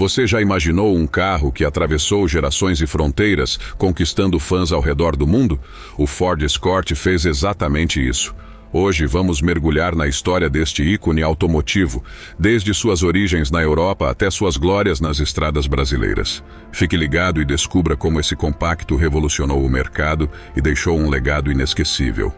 Você já imaginou um carro que atravessou gerações e fronteiras, conquistando fãs ao redor do mundo? O Ford Escort fez exatamente isso. Hoje vamos mergulhar na história deste ícone automotivo, desde suas origens na Europa até suas glórias nas estradas brasileiras. Fique ligado e descubra como esse compacto revolucionou o mercado e deixou um legado inesquecível.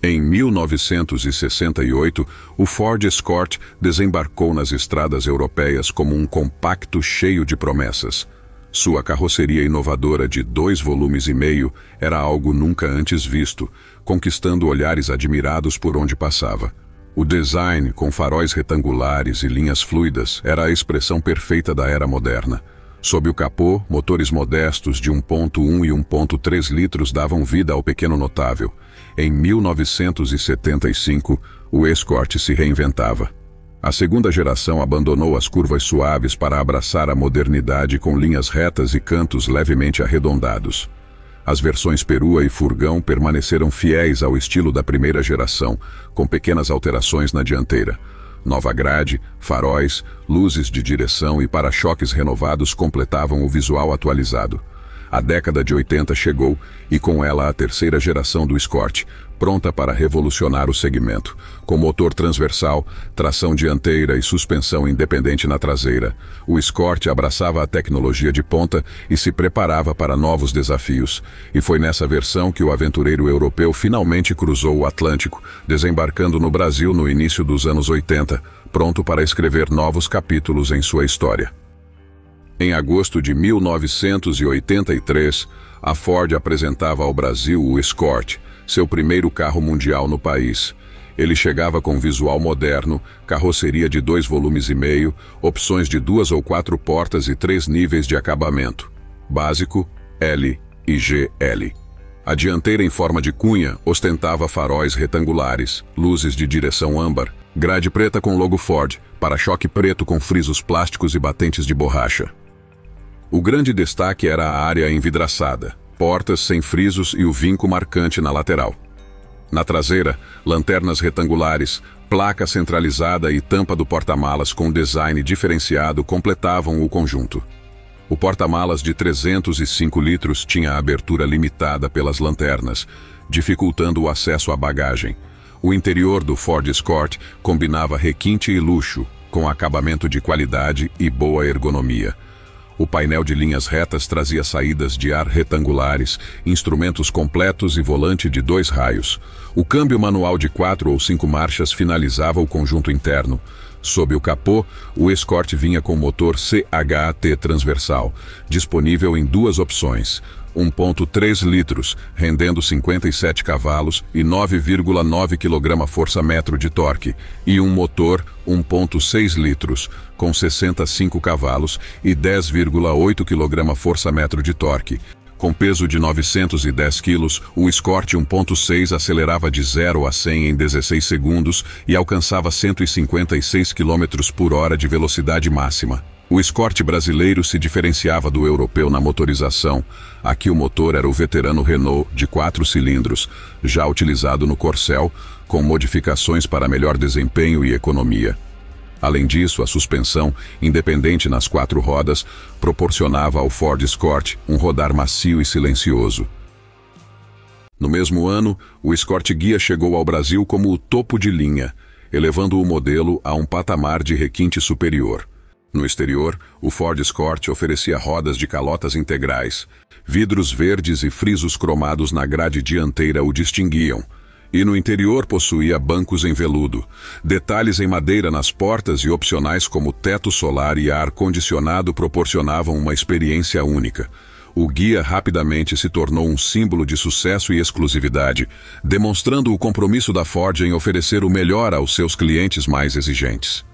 Em 1968, o Ford Escort desembarcou nas estradas europeias como um compacto cheio de promessas. Sua carroceria inovadora de dois volumes e meio era algo nunca antes visto, conquistando olhares admirados por onde passava. O design, com faróis retangulares e linhas fluidas, era a expressão perfeita da era moderna. Sob o capô, motores modestos de 1.1 e 1.3 litros davam vida ao pequeno notável – em 1975, o Escort se reinventava. A segunda geração abandonou as curvas suaves para abraçar a modernidade com linhas retas e cantos levemente arredondados. As versões perua e furgão permaneceram fiéis ao estilo da primeira geração, com pequenas alterações na dianteira. Nova grade, faróis, luzes de direção e para-choques renovados completavam o visual atualizado. A década de 80 chegou e com ela a terceira geração do Escort, pronta para revolucionar o segmento. Com motor transversal, tração dianteira e suspensão independente na traseira, o Escort abraçava a tecnologia de ponta e se preparava para novos desafios. E foi nessa versão que o aventureiro europeu finalmente cruzou o Atlântico, desembarcando no Brasil no início dos anos 80, pronto para escrever novos capítulos em sua história. Em agosto de 1983, a Ford apresentava ao Brasil o Escort, seu primeiro carro mundial no país. Ele chegava com visual moderno, carroceria de dois volumes e meio, opções de duas ou quatro portas e três níveis de acabamento. Básico, L e GL. A dianteira em forma de cunha ostentava faróis retangulares, luzes de direção âmbar, grade preta com logo Ford, para-choque preto com frisos plásticos e batentes de borracha. O grande destaque era a área envidraçada, portas sem frisos e o vinco marcante na lateral. Na traseira, lanternas retangulares, placa centralizada e tampa do porta-malas com design diferenciado completavam o conjunto. O porta-malas de 305 litros tinha abertura limitada pelas lanternas, dificultando o acesso à bagagem. O interior do Ford Escort combinava requinte e luxo, com acabamento de qualidade e boa ergonomia. O painel de linhas retas trazia saídas de ar retangulares, instrumentos completos e volante de dois raios. O câmbio manual de quatro ou cinco marchas finalizava o conjunto interno. Sob o capô, o Escort vinha com motor CHT transversal, disponível em duas opções, 1.3 litros, rendendo 57 cavalos e 9,9 kgfm de torque, e um motor 1.6 litros, com 65 cavalos e 10,8 kgfm de torque, com peso de 910 kg. o Escort 1.6 acelerava de 0 a 100 em 16 segundos e alcançava 156 km por hora de velocidade máxima. O escorte brasileiro se diferenciava do europeu na motorização. Aqui o motor era o veterano Renault de quatro cilindros, já utilizado no Corcel, com modificações para melhor desempenho e economia. Além disso, a suspensão, independente nas quatro rodas, proporcionava ao Ford Escort um rodar macio e silencioso. No mesmo ano, o Escort Guia chegou ao Brasil como o topo de linha, elevando o modelo a um patamar de requinte superior. No exterior, o Ford Escort oferecia rodas de calotas integrais. Vidros verdes e frisos cromados na grade dianteira o distinguiam. E no interior possuía bancos em veludo, detalhes em madeira nas portas e opcionais como teto solar e ar-condicionado proporcionavam uma experiência única o guia rapidamente se tornou um símbolo de sucesso e exclusividade, demonstrando o compromisso da Ford em oferecer o melhor aos seus clientes mais exigentes.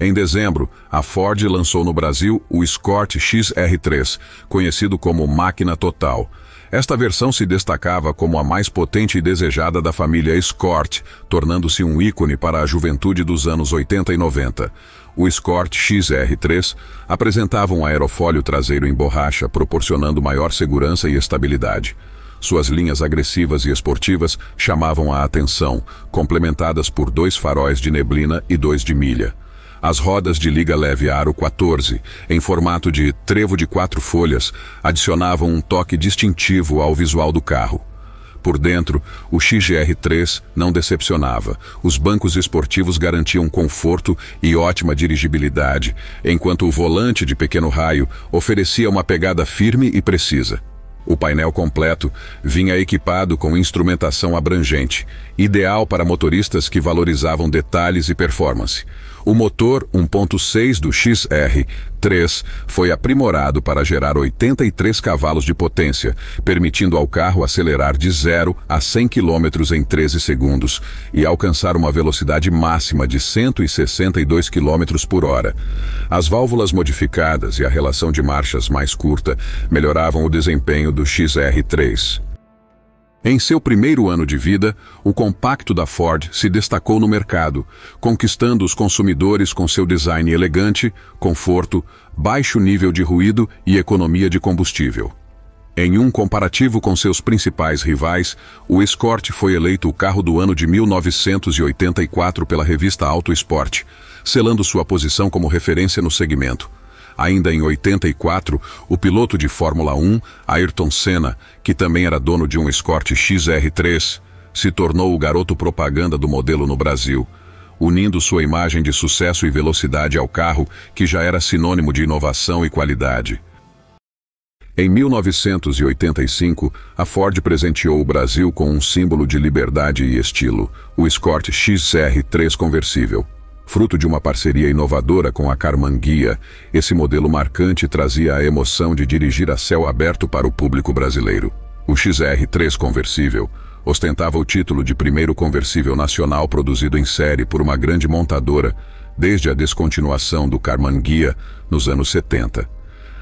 Em dezembro, a Ford lançou no Brasil o Escort XR3, conhecido como máquina total. Esta versão se destacava como a mais potente e desejada da família Escort, tornando-se um ícone para a juventude dos anos 80 e 90. O Escort XR3 apresentava um aerofólio traseiro em borracha, proporcionando maior segurança e estabilidade. Suas linhas agressivas e esportivas chamavam a atenção, complementadas por dois faróis de neblina e dois de milha. As rodas de liga leve aro 14, em formato de trevo de quatro folhas, adicionavam um toque distintivo ao visual do carro. Por dentro, o XGR3 não decepcionava. Os bancos esportivos garantiam conforto e ótima dirigibilidade, enquanto o volante de pequeno raio oferecia uma pegada firme e precisa. O painel completo vinha equipado com instrumentação abrangente, ideal para motoristas que valorizavam detalhes e performance. O motor 1.6 do XR3 foi aprimorado para gerar 83 cavalos de potência, permitindo ao carro acelerar de 0 a 100 km em 13 segundos e alcançar uma velocidade máxima de 162 km por hora. As válvulas modificadas e a relação de marchas mais curta melhoravam o desempenho do XR3. Em seu primeiro ano de vida, o compacto da Ford se destacou no mercado, conquistando os consumidores com seu design elegante, conforto, baixo nível de ruído e economia de combustível. Em um comparativo com seus principais rivais, o Escort foi eleito o carro do ano de 1984 pela revista Auto Sport, selando sua posição como referência no segmento. Ainda em 84, o piloto de Fórmula 1, Ayrton Senna, que também era dono de um Escort XR3, se tornou o garoto propaganda do modelo no Brasil, unindo sua imagem de sucesso e velocidade ao carro, que já era sinônimo de inovação e qualidade. Em 1985, a Ford presenteou o Brasil com um símbolo de liberdade e estilo, o Escort XR3 conversível. Fruto de uma parceria inovadora com a Carmanguia, esse modelo marcante trazia a emoção de dirigir a céu aberto para o público brasileiro. O XR3 conversível ostentava o título de primeiro conversível nacional produzido em série por uma grande montadora, desde a descontinuação do Carmanguia nos anos 70.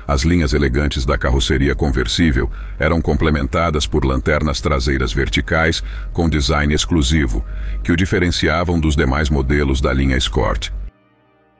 As linhas elegantes da carroceria conversível eram complementadas por lanternas traseiras verticais com design exclusivo, que o diferenciavam dos demais modelos da linha Escort.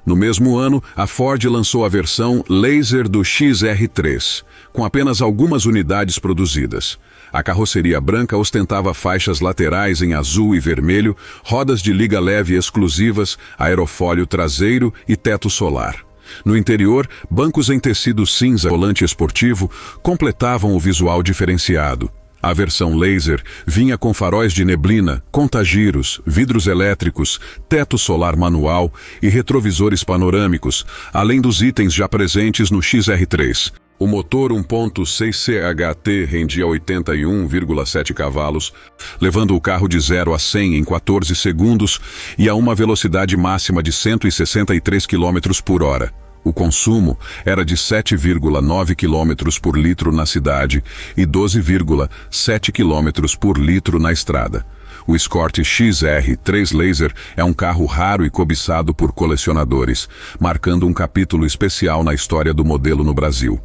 No mesmo ano, a Ford lançou a versão Laser do XR3, com apenas algumas unidades produzidas. A carroceria branca ostentava faixas laterais em azul e vermelho, rodas de liga leve exclusivas, aerofólio traseiro e teto solar. No interior, bancos em tecido cinza volante esportivo completavam o visual diferenciado. A versão laser vinha com faróis de neblina, contagiros, vidros elétricos, teto solar manual e retrovisores panorâmicos, além dos itens já presentes no XR3. O motor 1.6 CHT rendia 81,7 cavalos, levando o carro de 0 a 100 em 14 segundos e a uma velocidade máxima de 163 km por hora. O consumo era de 7,9 km por litro na cidade e 12,7 km por litro na estrada. O Escort XR3 Laser é um carro raro e cobiçado por colecionadores, marcando um capítulo especial na história do modelo no Brasil.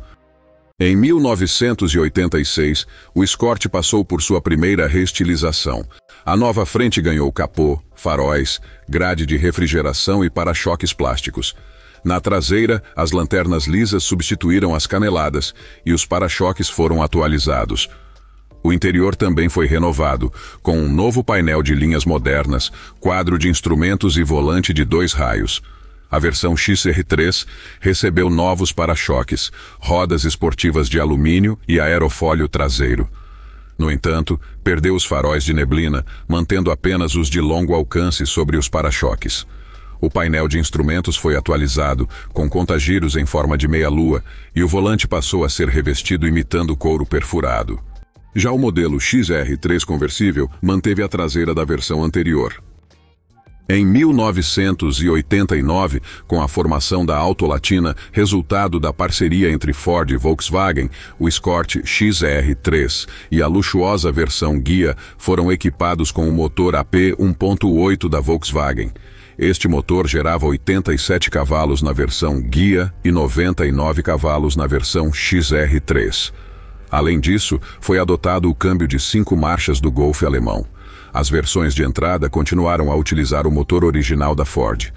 Em 1986, o Escort passou por sua primeira restilização. A nova frente ganhou capô, faróis, grade de refrigeração e para-choques plásticos. Na traseira, as lanternas lisas substituíram as caneladas e os para-choques foram atualizados. O interior também foi renovado, com um novo painel de linhas modernas, quadro de instrumentos e volante de dois raios. A versão XR3 recebeu novos para-choques, rodas esportivas de alumínio e aerofólio traseiro. No entanto, perdeu os faróis de neblina, mantendo apenas os de longo alcance sobre os para-choques. O painel de instrumentos foi atualizado, com contagiros em forma de meia-lua, e o volante passou a ser revestido imitando couro perfurado. Já o modelo XR3 conversível manteve a traseira da versão anterior, em 1989, com a formação da Auto Latina, resultado da parceria entre Ford e Volkswagen, o Escort XR3 e a luxuosa versão Guia foram equipados com o motor AP 1.8 da Volkswagen. Este motor gerava 87 cavalos na versão Guia e 99 cavalos na versão XR3. Além disso, foi adotado o câmbio de cinco marchas do Golf alemão. As versões de entrada continuaram a utilizar o motor original da Ford.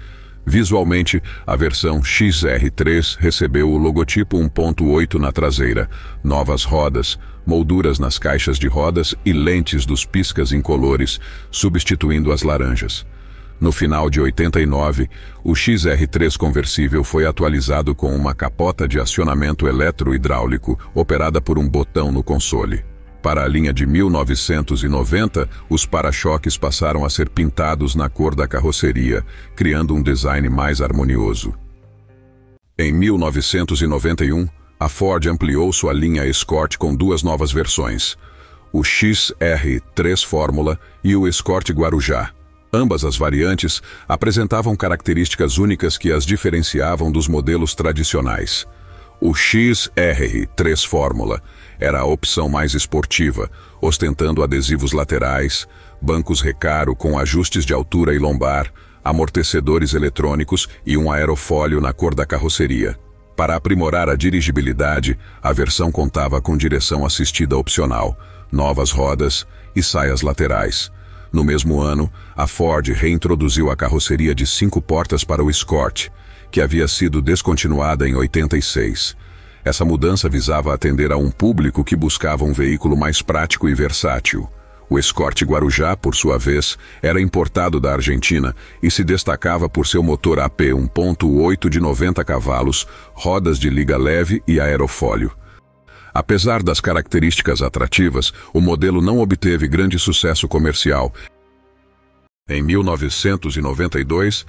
Visualmente, a versão XR3 recebeu o logotipo 1.8 na traseira, novas rodas, molduras nas caixas de rodas e lentes dos piscas incolores, substituindo as laranjas. No final de 89, o XR3 conversível foi atualizado com uma capota de acionamento eletro-hidráulico operada por um botão no console. Para a linha de 1990, os para-choques passaram a ser pintados na cor da carroceria, criando um design mais harmonioso. Em 1991, a Ford ampliou sua linha Escort com duas novas versões, o XR3 Fórmula e o Escort Guarujá. Ambas as variantes apresentavam características únicas que as diferenciavam dos modelos tradicionais. O XR3 Fórmula era a opção mais esportiva, ostentando adesivos laterais, bancos recaro com ajustes de altura e lombar, amortecedores eletrônicos e um aerofólio na cor da carroceria. Para aprimorar a dirigibilidade, a versão contava com direção assistida opcional, novas rodas e saias laterais. No mesmo ano, a Ford reintroduziu a carroceria de cinco portas para o Escort, que havia sido descontinuada em 86. Essa mudança visava atender a um público que buscava um veículo mais prático e versátil. O Escort Guarujá, por sua vez, era importado da Argentina e se destacava por seu motor AP 1.8 de 90 cavalos, rodas de liga leve e aerofólio. Apesar das características atrativas, o modelo não obteve grande sucesso comercial em 1992,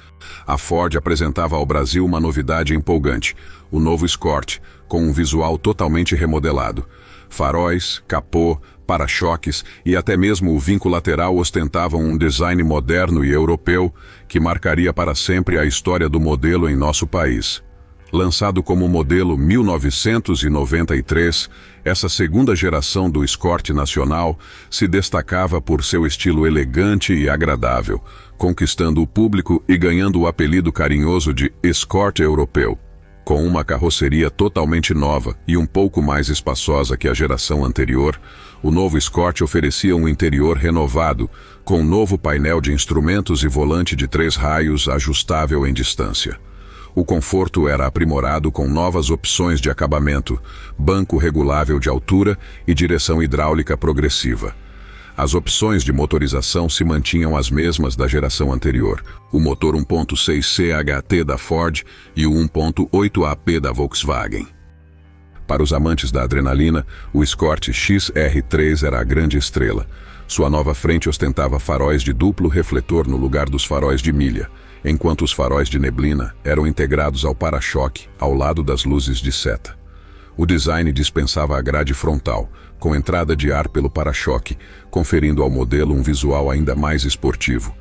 a Ford apresentava ao Brasil uma novidade empolgante, o novo Escort, com um visual totalmente remodelado. Faróis, capô, para-choques e até mesmo o vinco lateral ostentavam um design moderno e europeu que marcaria para sempre a história do modelo em nosso país. Lançado como modelo 1993, essa segunda geração do Escort nacional se destacava por seu estilo elegante e agradável, conquistando o público e ganhando o apelido carinhoso de Escort europeu. Com uma carroceria totalmente nova e um pouco mais espaçosa que a geração anterior, o novo Escort oferecia um interior renovado, com novo painel de instrumentos e volante de três raios ajustável em distância. O conforto era aprimorado com novas opções de acabamento, banco regulável de altura e direção hidráulica progressiva. As opções de motorização se mantinham as mesmas da geração anterior, o motor 1.6 CHT da Ford e o 1.8 AP da Volkswagen. Para os amantes da adrenalina, o Escort XR3 era a grande estrela. Sua nova frente ostentava faróis de duplo refletor no lugar dos faróis de milha enquanto os faróis de neblina eram integrados ao para-choque, ao lado das luzes de seta. O design dispensava a grade frontal, com entrada de ar pelo para-choque, conferindo ao modelo um visual ainda mais esportivo.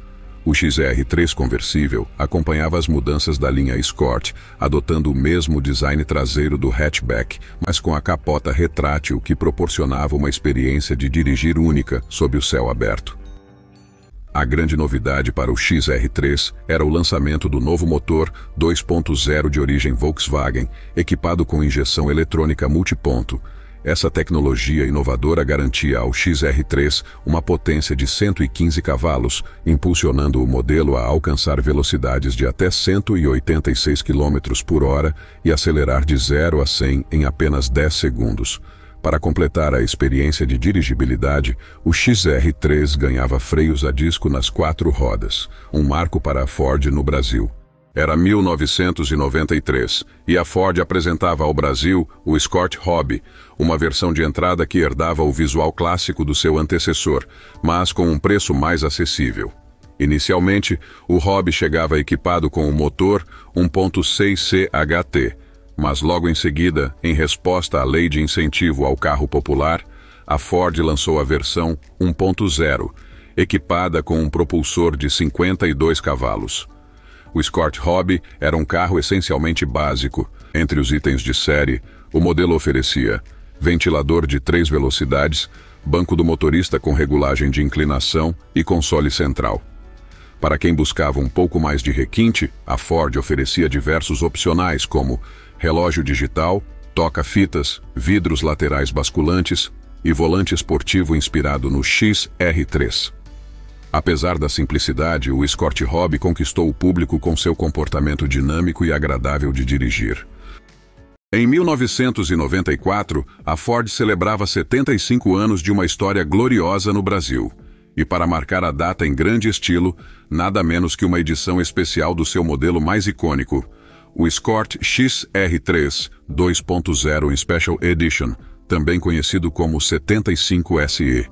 O XR3 conversível acompanhava as mudanças da linha Escort, adotando o mesmo design traseiro do hatchback, mas com a capota retrátil que proporcionava uma experiência de dirigir única sob o céu aberto. A grande novidade para o XR3 era o lançamento do novo motor 2.0 de origem Volkswagen, equipado com injeção eletrônica multiponto. Essa tecnologia inovadora garantia ao XR3 uma potência de 115 cavalos, impulsionando o modelo a alcançar velocidades de até 186 km por hora e acelerar de 0 a 100 em apenas 10 segundos. Para completar a experiência de dirigibilidade, o XR3 ganhava freios a disco nas quatro rodas, um marco para a Ford no Brasil. Era 1993 e a Ford apresentava ao Brasil o Escort Hobby, uma versão de entrada que herdava o visual clássico do seu antecessor, mas com um preço mais acessível. Inicialmente, o Hobby chegava equipado com um motor 1.6 CHT, mas logo em seguida, em resposta à lei de incentivo ao carro popular, a Ford lançou a versão 1.0, equipada com um propulsor de 52 cavalos. O Escort Hobby era um carro essencialmente básico. Entre os itens de série, o modelo oferecia ventilador de três velocidades, banco do motorista com regulagem de inclinação e console central. Para quem buscava um pouco mais de requinte, a Ford oferecia diversos opcionais como relógio digital, toca-fitas, vidros laterais basculantes e volante esportivo inspirado no XR3. Apesar da simplicidade, o Escort Hobby conquistou o público com seu comportamento dinâmico e agradável de dirigir. Em 1994, a Ford celebrava 75 anos de uma história gloriosa no Brasil. E para marcar a data em grande estilo, nada menos que uma edição especial do seu modelo mais icônico, o Escort XR3 2.0 Special Edition, também conhecido como 75 SE.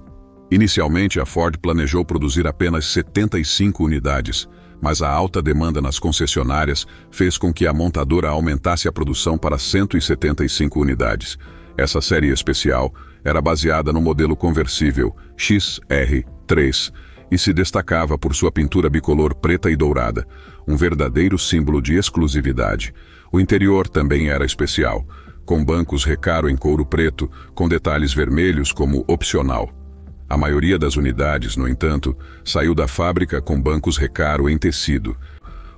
Inicialmente, a Ford planejou produzir apenas 75 unidades, mas a alta demanda nas concessionárias fez com que a montadora aumentasse a produção para 175 unidades. Essa série especial era baseada no modelo conversível XR3 e se destacava por sua pintura bicolor preta e dourada um verdadeiro símbolo de exclusividade. O interior também era especial, com bancos recaro em couro preto, com detalhes vermelhos como opcional. A maioria das unidades, no entanto, saiu da fábrica com bancos recaro em tecido.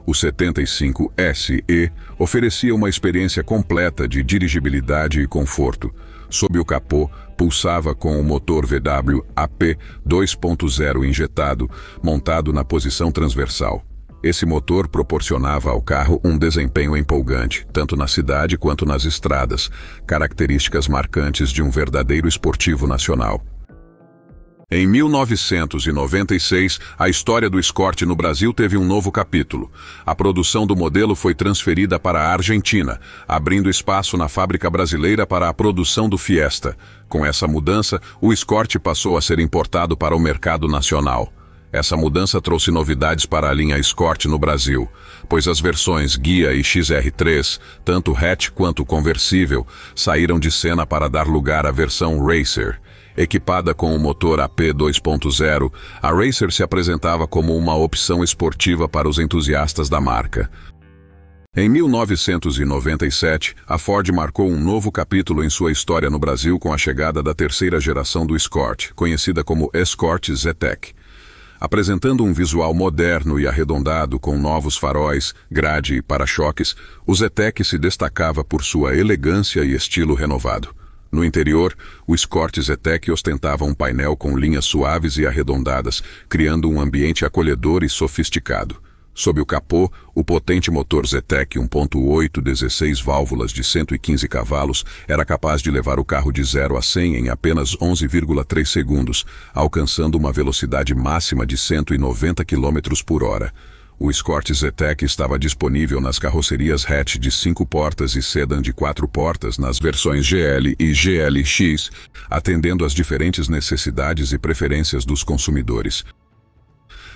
O 75SE oferecia uma experiência completa de dirigibilidade e conforto. Sob o capô, pulsava com o motor VW AP 2.0 injetado, montado na posição transversal. Esse motor proporcionava ao carro um desempenho empolgante, tanto na cidade quanto nas estradas, características marcantes de um verdadeiro esportivo nacional. Em 1996, a história do Escort no Brasil teve um novo capítulo. A produção do modelo foi transferida para a Argentina, abrindo espaço na fábrica brasileira para a produção do Fiesta. Com essa mudança, o Escort passou a ser importado para o mercado nacional. Essa mudança trouxe novidades para a linha Escort no Brasil, pois as versões Guia e XR3, tanto hatch quanto conversível, saíram de cena para dar lugar à versão Racer. Equipada com o motor AP 2.0, a Racer se apresentava como uma opção esportiva para os entusiastas da marca. Em 1997, a Ford marcou um novo capítulo em sua história no Brasil com a chegada da terceira geração do Escort, conhecida como Escort Zetec. Apresentando um visual moderno e arredondado com novos faróis, grade e para-choques, o Zetec se destacava por sua elegância e estilo renovado. No interior, o Escort Zetec ostentava um painel com linhas suaves e arredondadas, criando um ambiente acolhedor e sofisticado. Sob o capô, o potente motor Zetec 1.8 16 válvulas de 115 cavalos era capaz de levar o carro de 0 a 100 em apenas 11,3 segundos, alcançando uma velocidade máxima de 190 km por hora. O Escort Zetec estava disponível nas carrocerias hatch de 5 portas e sedan de 4 portas nas versões GL e GLX, atendendo às diferentes necessidades e preferências dos consumidores.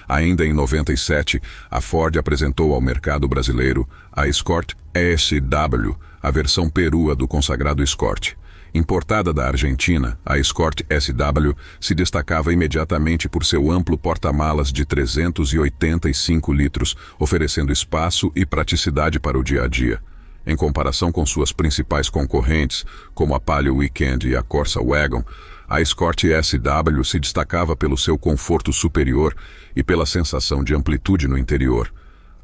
Ainda em 97, a Ford apresentou ao mercado brasileiro a Escort SW, a versão perua do consagrado Escort. Importada da Argentina, a Escort SW se destacava imediatamente por seu amplo porta-malas de 385 litros, oferecendo espaço e praticidade para o dia a dia. Em comparação com suas principais concorrentes, como a Palio Weekend e a Corsa Wagon, a Escort SW se destacava pelo seu conforto superior e pela sensação de amplitude no interior.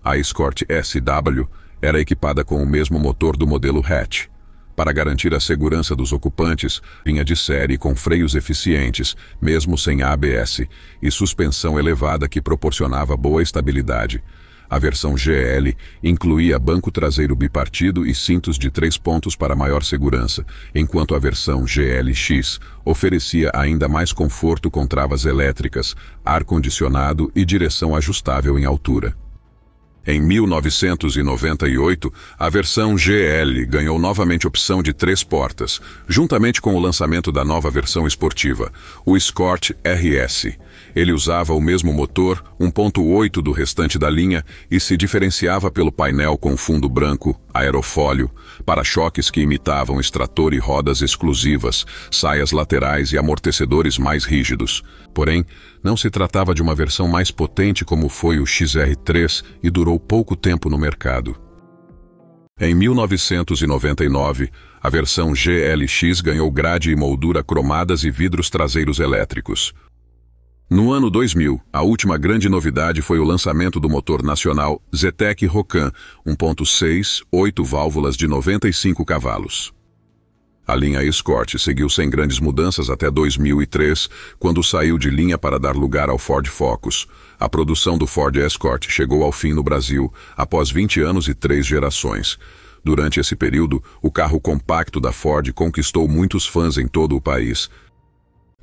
A Escort SW era equipada com o mesmo motor do modelo hatch. Para garantir a segurança dos ocupantes, vinha de série com freios eficientes, mesmo sem ABS, e suspensão elevada que proporcionava boa estabilidade. A versão GL incluía banco traseiro bipartido e cintos de três pontos para maior segurança, enquanto a versão GLX oferecia ainda mais conforto com travas elétricas, ar-condicionado e direção ajustável em altura. Em 1998, a versão GL ganhou novamente opção de três portas, juntamente com o lançamento da nova versão esportiva, o Escort RS. Ele usava o mesmo motor, 1.8 do restante da linha, e se diferenciava pelo painel com fundo branco, aerofólio, para-choques que imitavam extrator e rodas exclusivas, saias laterais e amortecedores mais rígidos. Porém, não se tratava de uma versão mais potente como foi o XR3 e durou pouco tempo no mercado. Em 1999, a versão GLX ganhou grade e moldura cromadas e vidros traseiros elétricos. No ano 2000, a última grande novidade foi o lançamento do motor nacional Zetec Rocan 1.6, 8 válvulas de 95 cavalos. A linha Escort seguiu sem grandes mudanças até 2003, quando saiu de linha para dar lugar ao Ford Focus. A produção do Ford Escort chegou ao fim no Brasil, após 20 anos e três gerações. Durante esse período, o carro compacto da Ford conquistou muitos fãs em todo o país.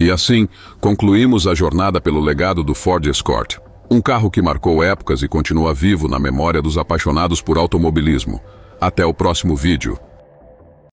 E assim, concluímos a jornada pelo legado do Ford Escort. Um carro que marcou épocas e continua vivo na memória dos apaixonados por automobilismo. Até o próximo vídeo.